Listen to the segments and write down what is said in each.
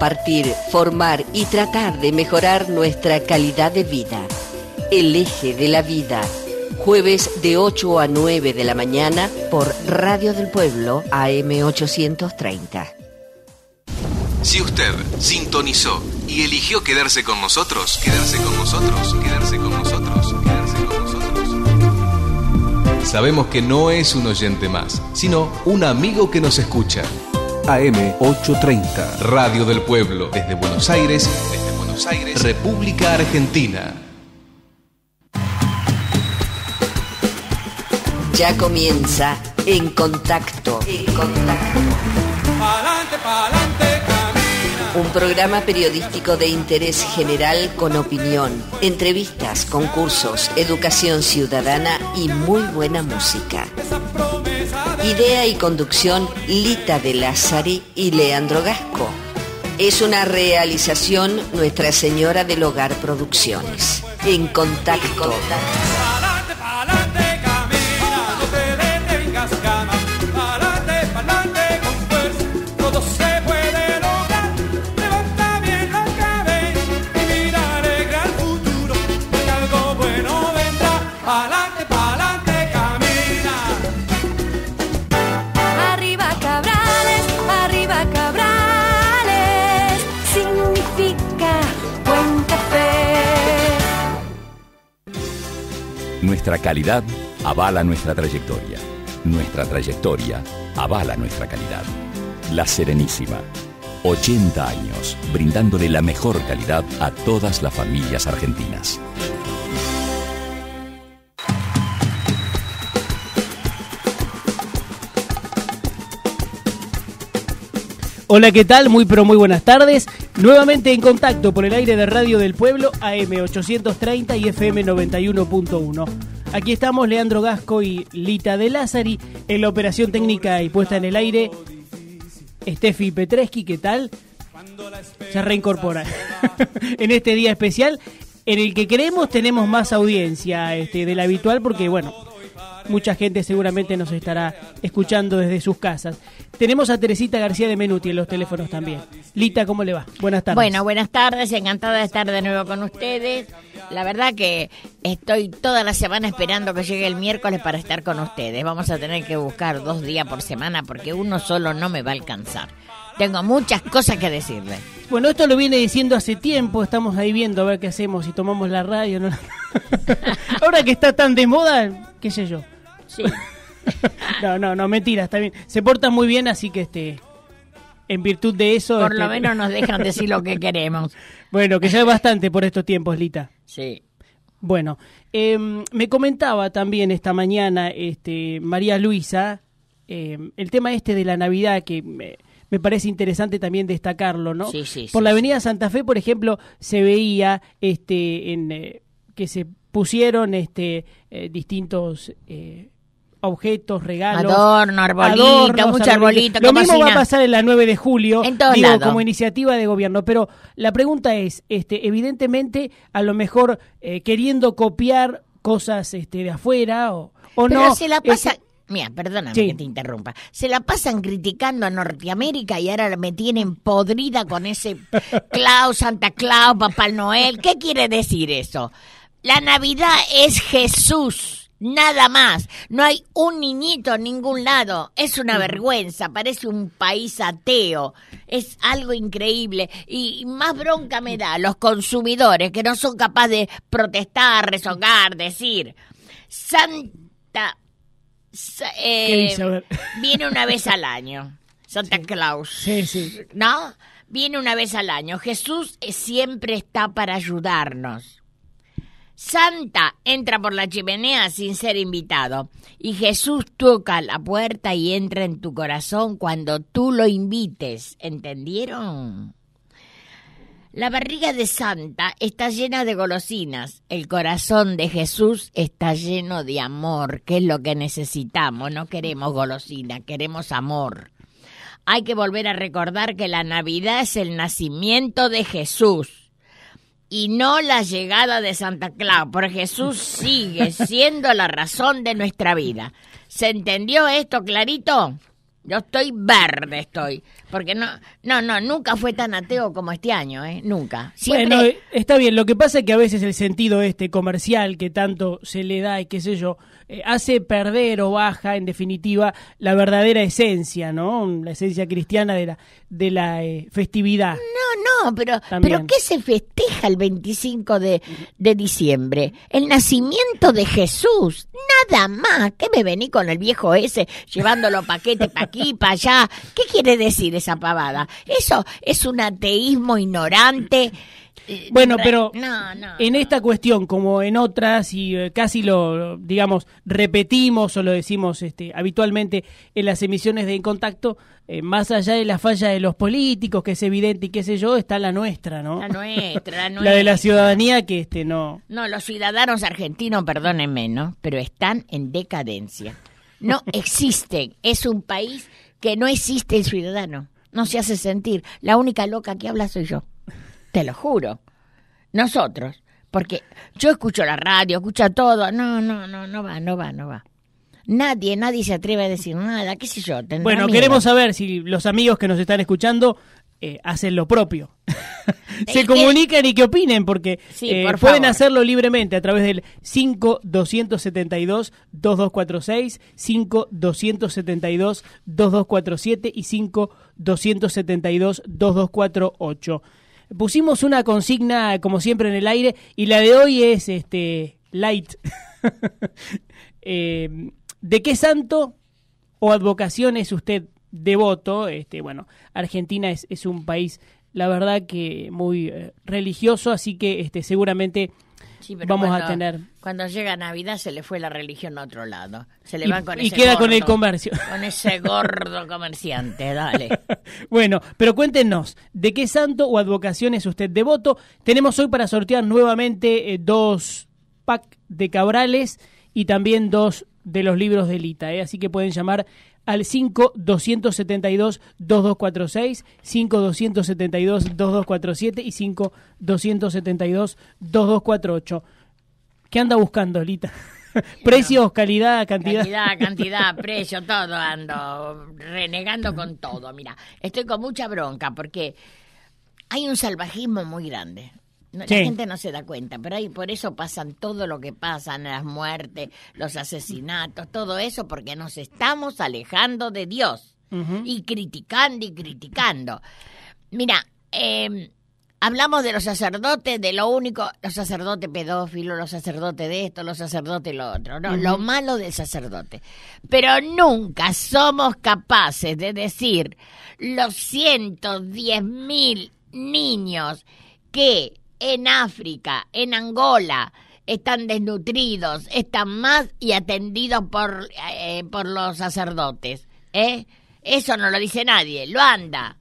compartir, formar y tratar de mejorar nuestra calidad de vida. El eje de la vida, jueves de 8 a 9 de la mañana por Radio del Pueblo AM830. Si usted sintonizó y eligió quedarse con nosotros, quedarse con nosotros, quedarse con nosotros, quedarse con nosotros. Sabemos que no es un oyente más, sino un amigo que nos escucha. AM830. Radio del Pueblo, desde Buenos Aires, desde Buenos Aires, República Argentina. Ya comienza En Contacto. Contacto. Un programa periodístico de interés general con opinión, entrevistas, concursos, educación ciudadana y muy buena música. Idea y conducción Lita de Lázari y Leandro Gasco. Es una realización Nuestra Señora del Hogar Producciones. En En contacto. Nuestra calidad avala nuestra trayectoria. Nuestra trayectoria avala nuestra calidad. La Serenísima. 80 años, brindándole la mejor calidad a todas las familias argentinas. Hola, ¿qué tal? Muy pero muy buenas tardes. Nuevamente en contacto por el aire de Radio del Pueblo AM830 y FM91.1. Aquí estamos Leandro Gasco y Lita de Lázari en la operación técnica y puesta en el aire. Steffi Petreski, ¿qué tal? Se reincorpora en este día especial en el que creemos tenemos más audiencia este, de la habitual porque, bueno, mucha gente seguramente nos estará escuchando desde sus casas. Tenemos a Teresita García de Menuti en los teléfonos también. Lita, ¿cómo le va? Buenas tardes. Bueno, buenas tardes, encantada de estar de nuevo con ustedes. La verdad que estoy toda la semana esperando que llegue el miércoles para estar con ustedes. Vamos a tener que buscar dos días por semana porque uno solo no me va a alcanzar. Tengo muchas cosas que decirle. Bueno, esto lo viene diciendo hace tiempo, estamos ahí viendo a ver qué hacemos, si tomamos la radio Ahora que está tan de moda, qué sé yo. Sí. no, no, no, mentira, está bien. Se porta muy bien, así que este en virtud de eso. Por este lo menos nos dejan decir lo que queremos. Bueno, que ya es bastante por estos tiempos, Lita. Sí. Bueno, em, me comentaba también esta mañana este, María Luisa em, el tema este de la Navidad que me parece interesante también destacarlo, ¿no? por la Avenida Santa Fe, por ejemplo, se veía este, en, eh, que se pusieron este, eh, distintos... Eh, objetos, regalos. Adorno, arbolito, mucho arbolito. Lo mismo va a pasar en la 9 de julio, digo, como iniciativa de gobierno. Pero la pregunta es, este, evidentemente, a lo mejor queriendo copiar cosas este, de afuera o, o Pero no. la pasa... Mira, perdóname que te interrumpa. Se la pasan criticando a Norteamérica y ahora me tienen podrida con ese Claus, Santa Claus, Papá Noel. ¿Qué quiere decir eso? La Navidad es Jesús. Nada más. No hay un niñito en ningún lado. Es una vergüenza. Parece un país ateo. Es algo increíble. Y más bronca me da los consumidores que no son capaces de protestar, rezongar, decir. San eh, viene una vez al año. Santa Claus. ¿No? Viene una vez al año. Jesús eh, siempre está para ayudarnos. Santa entra por la chimenea sin ser invitado y Jesús toca la puerta y entra en tu corazón cuando tú lo invites. ¿Entendieron? La barriga de Santa está llena de golosinas, el corazón de Jesús está lleno de amor, que es lo que necesitamos, no queremos golosinas, queremos amor. Hay que volver a recordar que la Navidad es el nacimiento de Jesús y no la llegada de Santa Claus, porque Jesús sigue siendo la razón de nuestra vida. ¿Se entendió esto clarito? Yo estoy verde, estoy. Porque no, no, no, nunca fue tan ateo como este año, ¿eh? Nunca. Siempre... Bueno, está bien. Lo que pasa es que a veces el sentido este comercial que tanto se le da y qué sé yo, eh, hace perder o baja, en definitiva, la verdadera esencia, ¿no? La esencia cristiana de la, de la eh, festividad. No, no, pero, pero ¿qué se festeja el 25 de, de diciembre? El nacimiento de Jesús. Nada más. ¿Qué me vení con el viejo ese llevándolo paquete, paquete? aquí, para allá. ¿Qué quiere decir esa pavada? Eso es un ateísmo ignorante. Eh, bueno, pero en esta cuestión, como en otras, y eh, casi lo, digamos, repetimos o lo decimos este, habitualmente en las emisiones de En Contacto, eh, más allá de la falla de los políticos, que es evidente y qué sé yo, está la nuestra, ¿no? La nuestra, la nuestra. la de la ciudadanía que este, no... No, los ciudadanos argentinos, perdónenme, ¿no? Pero están en decadencia no existen. Es un país que no existe el ciudadano. No se hace sentir. La única loca que habla soy yo. Te lo juro. Nosotros. Porque yo escucho la radio, escucho todo. No, no, no, no va, no va, no va. Nadie, nadie se atreve a decir nada, qué sé yo. Bueno, queremos saber si los amigos que nos están escuchando eh, hacen lo propio. se comunican y que opinen, porque eh, pueden hacerlo libremente a través del 5272-2246, 5272-2247 y 5272-2248. Pusimos una consigna, como siempre, en el aire y la de hoy es este light. Eh, ¿De qué santo o advocación es usted Devoto, Este, bueno, Argentina es, un país, la verdad, que muy eh, religioso, así que este, seguramente vamos a tener. Cuando llega Navidad se le fue la religión a otro lado. Se le y, van con y queda con el comercio. Con ese gordo comerciante, dale. bueno, pero cuéntenos, ¿de qué santo o advocación es usted devoto? Tenemos hoy para sortear nuevamente eh, dos pack de cabrales y también dos de los libros de Lita, eh, así que pueden llamar al 5272 2246 5272 2247 y 5272 ¿Qué anda buscando, Lita? Precios, calidad, cantidad. Calidad, cantidad, precio, todo ando renegando con todo. Mira, estoy con mucha bronca porque hay un salvajismo muy grande. La gente no se da cuenta, pero ahí por eso pasan todo lo que pasan, las muertes, los asesinatos, todo eso, porque nos estamos alejando de Dios y criticando y criticando. Mira, em, hablamos de los sacerdotes, de lo único, los sacerdotes pedófilos, los sacerdotes de esto, los sacerdotes lo otro, ¿no? Lo malo del sacerdote. Pero nunca somos capaces de decir los 110 mil niños que en África, en Angola, están desnutridos, están más y atendidos por, eh, por los sacerdotes. ¿eh? Eso no lo dice nadie, lo anda.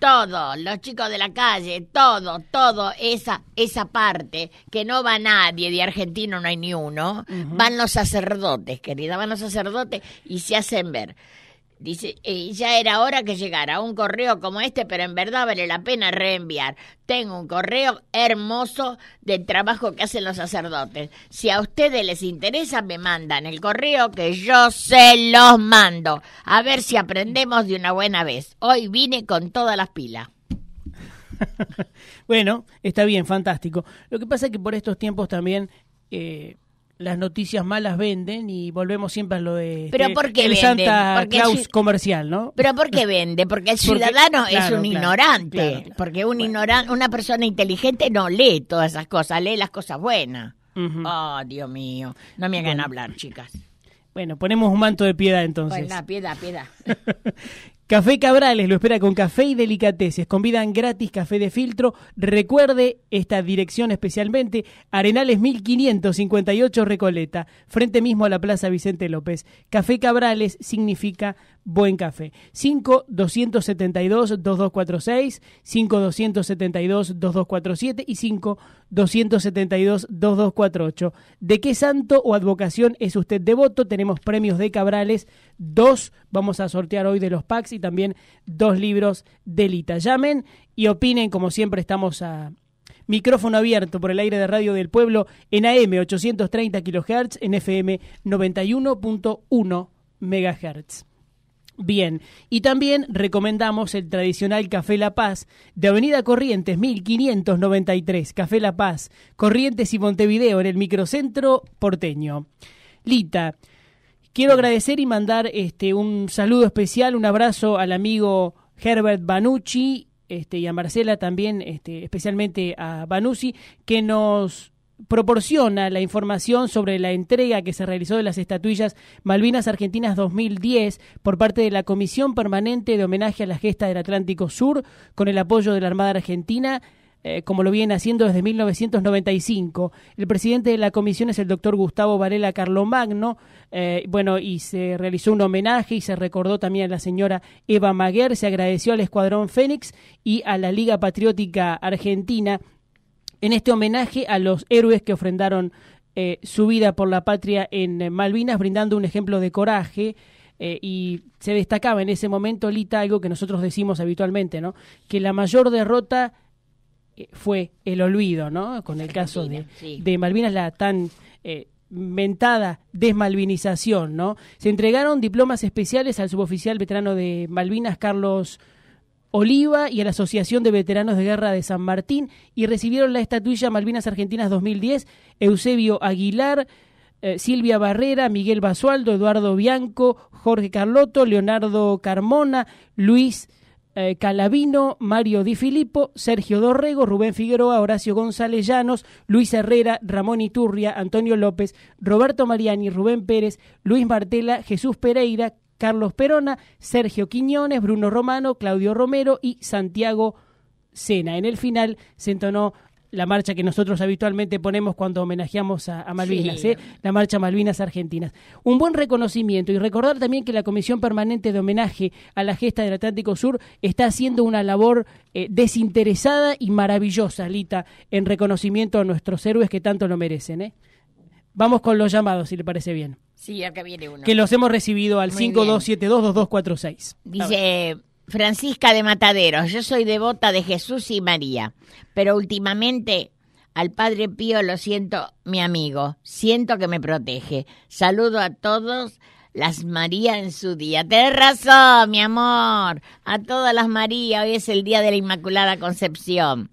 Todos, los chicos de la calle, todo, todo, esa, esa parte que no va nadie, de argentino no hay ni uno, van los sacerdotes, querida, van los sacerdotes y se hacen ver. Dice, eh, ya era hora que llegara un correo como este, pero en verdad vale la pena reenviar. Tengo un correo hermoso del trabajo que hacen los sacerdotes. Si a ustedes les interesa, me mandan el correo que yo se los mando. A ver si aprendemos de una buena vez. Hoy vine con todas las pilas. bueno, está bien, fantástico. Lo que pasa es que por estos tiempos también... Eh, las noticias malas venden y volvemos siempre a lo de ¿Pero este, el Santa porque Claus comercial, ¿no? Pero ¿por qué vende? Porque el ciudadano es un ignorante, porque un ignorante, una persona inteligente no lee todas esas cosas, lee las cosas buenas. Oh, Dios mío, no me hagan hablar, chicas. Bueno, ponemos un manto de piedad entonces. Piedad, piedad, piedad. Café Cabrales lo espera con café y delicateces. Convidan gratis café de filtro. Recuerde esta dirección especialmente, Arenales 1558 Recoleta, frente mismo a la Plaza Vicente López. Café Cabrales significa buen café. 5-272-2246, 5272 2247 y 5 272-2248. ¿De qué santo o advocación es usted devoto? Tenemos premios de Cabrales, dos vamos a sortear hoy de los packs y también dos libros de Lita. Llamen y opinen, como siempre estamos a, Micrófono abierto por el aire de Radio del Pueblo en AM 830 kHz, en FM 91.1 MHz. Bien, y también recomendamos el tradicional Café La Paz de Avenida Corrientes 1593, Café La Paz, Corrientes y Montevideo en el microcentro porteño. Lita, quiero agradecer y mandar este un saludo especial, un abrazo al amigo Herbert Banucci este, y a Marcela también, este, especialmente a Banucci, que nos proporciona la información sobre la entrega que se realizó de las estatuillas Malvinas Argentinas 2010 por parte de la Comisión Permanente de Homenaje a la Gesta del Atlántico Sur con el apoyo de la Armada Argentina. Eh, como lo vienen haciendo desde 1995. El presidente de la comisión es el doctor Gustavo Varela Carlomagno. Eh, bueno, y se realizó un homenaje y se recordó también a la señora Eva Maguer. Se agradeció al Escuadrón Fénix y a la Liga Patriótica Argentina en este homenaje a los héroes que ofrendaron eh, su vida por la patria en eh, Malvinas, brindando un ejemplo de coraje. Eh, y se destacaba en ese momento, Lita, algo que nosotros decimos habitualmente, ¿no? Que la mayor derrota fue el olvido, ¿no? Con el caso de, Malvinas, la tan mentada desmalvinización, ¿no? Se entregaron diplomas especiales al suboficial veterano de Malvinas, Carlos Oliva y a la Asociación de Veteranos de Guerra de San Martín y recibieron la estatuilla Malvinas Argentinas 2010 Eusebio Aguilar, eh, Silvia Barrera, Miguel Basualdo, Eduardo Bianco, Jorge Carlotto, Leonardo Carmona, Luis eh, Calabino, Mario Di Filippo, Sergio Dorrego, Rubén Figueroa, Horacio González Llanos, Luis Herrera, Ramón Iturria, Antonio López, Roberto Mariani, Rubén Pérez, Luis Martela, Jesús Pereira, Carlos Perona, Sergio Quiñones, Bruno Romano, Claudio Romero y Santiago Sena. En el final se entonó la marcha que nosotros habitualmente ponemos cuando homenajeamos a, Malvinas, ¿eh? la marcha Malvinas Argentinas. Un buen reconocimiento y recordar también que la Comisión Permanente de Homenaje a la Gesta del Atlántico Sur está haciendo una labor eh, desinteresada y maravillosa, Lita, en reconocimiento a nuestros héroes que tanto lo merecen. ¿eh? Vamos con los llamados, si le parece bien. Sí, acá viene uno. Que los hemos recibido al 5272-2246. Dice Francisca de Mataderos, yo soy devota de Jesús y María, pero últimamente al Padre Pío lo siento mi amigo, siento que me protege. Saludo a todos las María en su día. Tienes razón, mi amor, a todas las María, hoy es el día de la Inmaculada Concepción.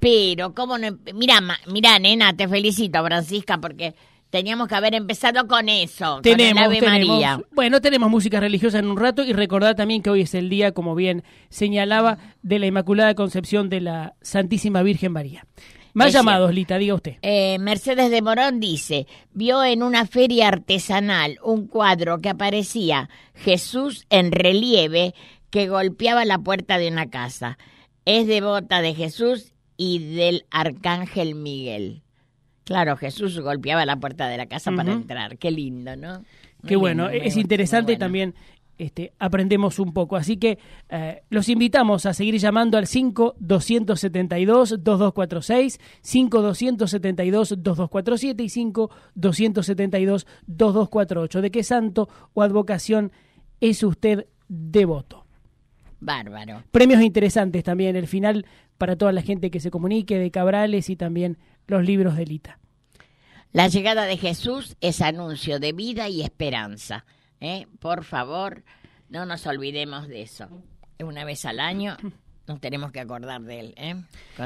Pero, ¿Cómo no? Mira, mira, nena, te felicito, Francisca, porque Teníamos que haber empezado con eso, tenemos, Ave tenemos, María. Bueno, tenemos música religiosa en un rato y recordad también que hoy es el día, como bien señalaba, de la Inmaculada Concepción de la Santísima Virgen María. Más llamados, Lita, diga usted. Eh, Mercedes de Morón dice, vio en una feria artesanal un cuadro que aparecía Jesús en relieve que golpeaba la puerta de una casa. Es devota de Jesús y del arcángel Miguel. Claro, Jesús golpeaba la puerta de la casa para entrar. Qué lindo, ¿no? Qué bueno, es interesante y también este, aprendemos un poco. Así que eh, los invitamos a seguir llamando al 5272 2246 5272 2247 y dos cuatro ¿De qué santo o advocación es usted devoto? Bárbaro. Premios interesantes también, el final para toda la gente que se comunique de Cabrales y también los libros de Lita. La llegada de Jesús es anuncio de vida y esperanza. ¿eh? Por favor, no nos olvidemos de eso. Una vez al año nos tenemos que acordar de él. ¿eh?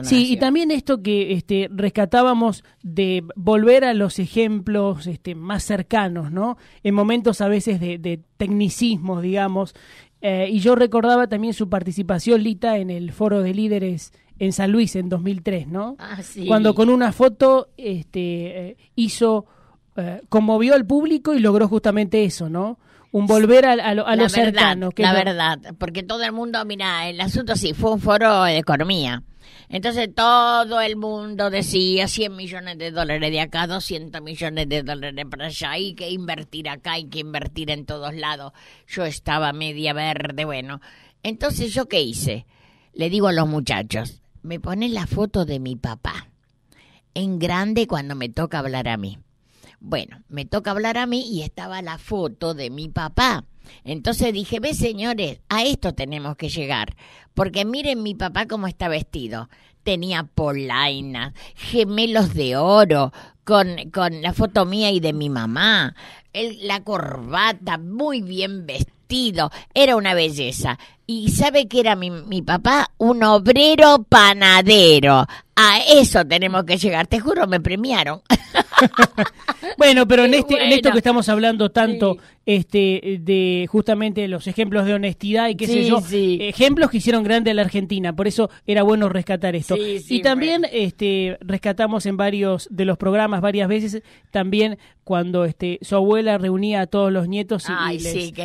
Sí, y también esto que este, rescatábamos de volver a los ejemplos este, más cercanos, ¿no? En momentos a veces de, de tecnicismos, digamos, eh, y yo recordaba también su participación, Lita, en el foro de líderes en San Luis en 2003, ¿no? Ah, sí. Cuando con una foto este, eh, hizo, eh, conmovió al público y logró justamente eso, ¿no? Un volver a, a lo, la verdad, porque todo el mundo, mira, el asunto sí, fue un foro de economía. Entonces todo el mundo decía 100 millones de dólares de acá, 200 millones de dólares para allá, hay que invertir acá, hay que invertir en todos lados. Yo estaba media verde, bueno. Entonces yo qué hice? Le digo a los muchachos, me ponen la foto de mi papá, en grande cuando me toca hablar a mí. Bueno, me toca hablar a mí y estaba la foto de mi papá. Entonces dije, ve señores, a esto tenemos que llegar, porque miren mi papá cómo está vestido. Tenía polainas, gemelos de oro, con, con la foto mía y de mi mamá, la corbata, muy bien vestido, era una belleza. ¿Y sabe que era mi, mi papá? Un obrero panadero. A eso tenemos que llegar, te juro, me premiaron. bueno, pero en, este, esto que estamos hablando tanto, este, de justamente los ejemplos de honestidad y qué sé yo, ejemplos que hicieron grande a la Argentina, por eso era bueno rescatar esto. y también este, rescatamos en varios de los programas varias veces, también cuando este, su abuela reunía a todos los nietos y,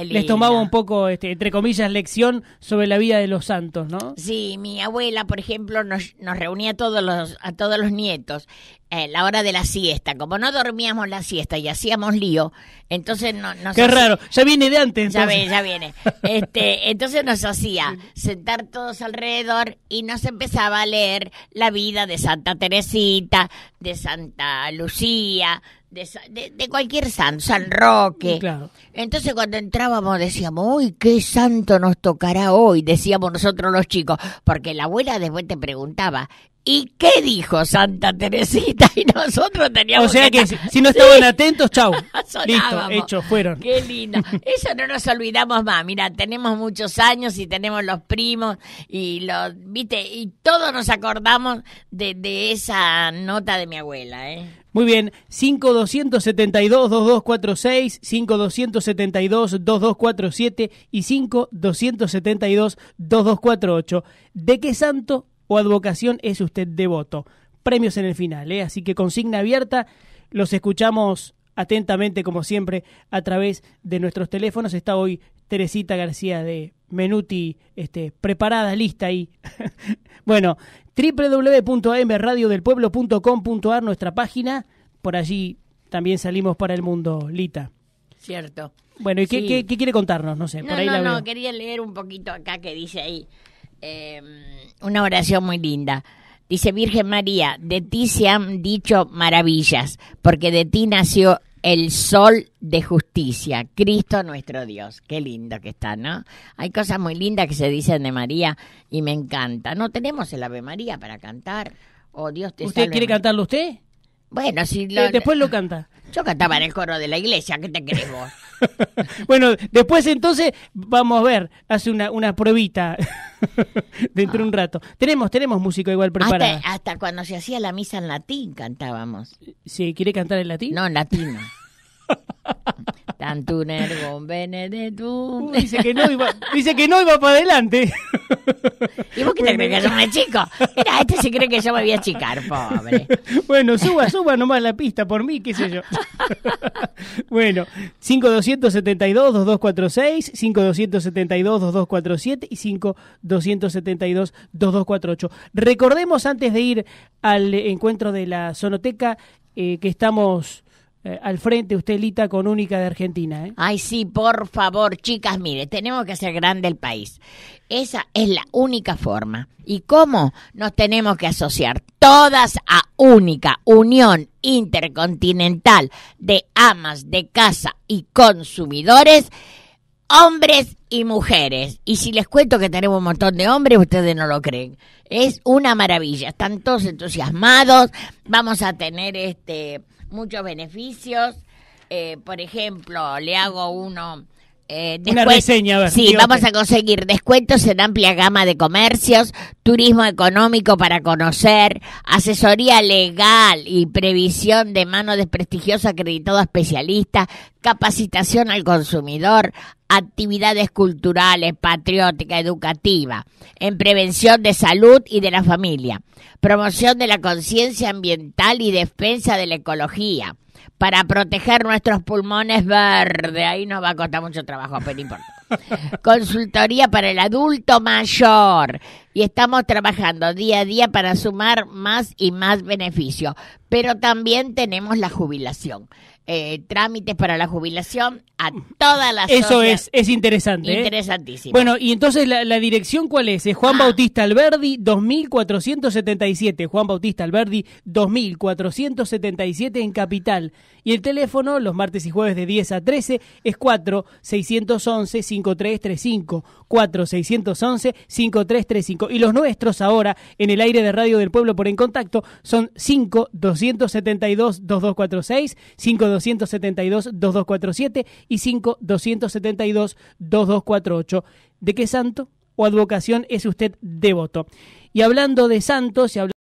les, tomaba un poco, este, entre comillas, lección sobre la vida de los santos, ¿no? Sí, mi abuela, por ejemplo, nos, nos reunía a todos los, a todos los nietos. a eh, la hora de la siesta. Como no dormíamos la siesta y hacíamos lío, entonces no, nos raro. Ya viene de antes. Ya viene, ya viene. Este, entonces nos hacía sentar todos alrededor y nos empezaba a leer la vida de Santa Teresita, de Santa Lucía, de, de, cualquier santo, San Roque. Entonces cuando entrábamos decíamos, uy, qué santo nos tocará hoy, decíamos nosotros los chicos, porque la abuela después te preguntaba, ¿Y qué dijo Santa Teresita? Y nosotros teníamos. O sea que, si no estaban atentos, chau. Listo, hechos, fueron. Qué lindo. Eso no nos olvidamos más. Mira, tenemos muchos años y tenemos los primos y los. ¿Viste? Y todos nos acordamos de, esa nota de mi abuela, ¿eh? Muy bien, 5272-2246, 5272-2247 y 5272-2248. ¿De qué santo o advocación es usted devoto. Premios en el final, ¿eh? así que consigna abierta, los escuchamos atentamente como siempre a través de nuestros teléfonos. Está hoy Teresita García de Menuti este, preparada, lista ahí. bueno, www.amradiodelpueblo.com.ar, nuestra página. Por allí también salimos para el mundo, Lita. Cierto. Bueno, ¿y qué, qué, quiere contarnos? No sé. No, no, no, quería leer un poquito acá que dice ahí. Em, una oración muy linda. Dice Virgen María, de ti se han dicho maravillas, porque de ti nació el sol de justicia, Cristo nuestro Dios. Qué lindo que está, ¿no? Hay cosas muy lindas que se dicen de María y me encanta. No tenemos el Ave María para cantar. Oh, Dios te ¿Usted quiere cantarlo usted? Bueno, si eh, lo... después lo canta. Yo cantaba en el coro de la iglesia, ¿qué te crees vos? bueno, después entonces vamos a ver, hace una, una probita dentro de un ah. rato. Tenemos, tenemos música igual preparada. Hasta, cuando se hacía la misa en latín cantábamos. ¿Sí? ¿Quiere cantar en latín? No, en latino. Tanto con Benedetto. Uh, dice que no iba, dice que no iba para adelante. ¿Y vos qué te crees que yo me chico? Mira, este se cree que yo me voy a chicar, pobre. Bueno, suba, suba nomás la pista por mí, qué sé yo. Bueno, 5272-2246, 5272-2247 y 5272-2248. Recordemos antes de ir al encuentro de la Zonoteca eh, que estamos eh, al frente, usted lita con única de Argentina. ¿eh? Ay, sí, por favor, chicas, mire, tenemos que hacer grande el país. Esa es la única forma. ¿Y cómo? Nos tenemos que asociar todas a única unión intercontinental de amas de casa y consumidores, hombres y mujeres. Y si les cuento que tenemos un montón de hombres, ustedes no lo creen. Es una maravilla. Están todos entusiasmados. Vamos a tener este muchos beneficios. Eh, por ejemplo, le hago uno... Eh, Una reseña, Sí, vamos a conseguir descuentos en amplia gama de comercios, turismo económico para conocer, asesoría legal y previsión de mano de prestigioso acreditado especialista, capacitación al consumidor, actividades culturales, patrióticas, educativas, en prevención de salud y de la familia, promoción de la conciencia ambiental y defensa de la ecología, para proteger nuestros pulmones verdes. Ahí nos va a costar mucho trabajo, pero no importa. Consultoría para el adulto mayor. Y estamos trabajando día a día para sumar más y más beneficios. Pero también tenemos la jubilación. Eh, trámites para la jubilación a todas las Eso es, es interesante. ¿eh? Interesantísimo. Bueno, y entonces la, dirección cuál es? Es Juan ah. Bautista Alberdi 2477. Juan Bautista Alberdi 2477 en Capital. Y el teléfono, los martes y jueves de 10 a 13, es seiscientos once 5335 tres tres 5335 Y los nuestros ahora en el aire de Radio del Pueblo por En Contacto son 5-272-2246, cuatro seis, 2246 5 272-2247 y 5-272-2248. ¿De qué santo o advocación es usted devoto? Y hablando de santos y hablando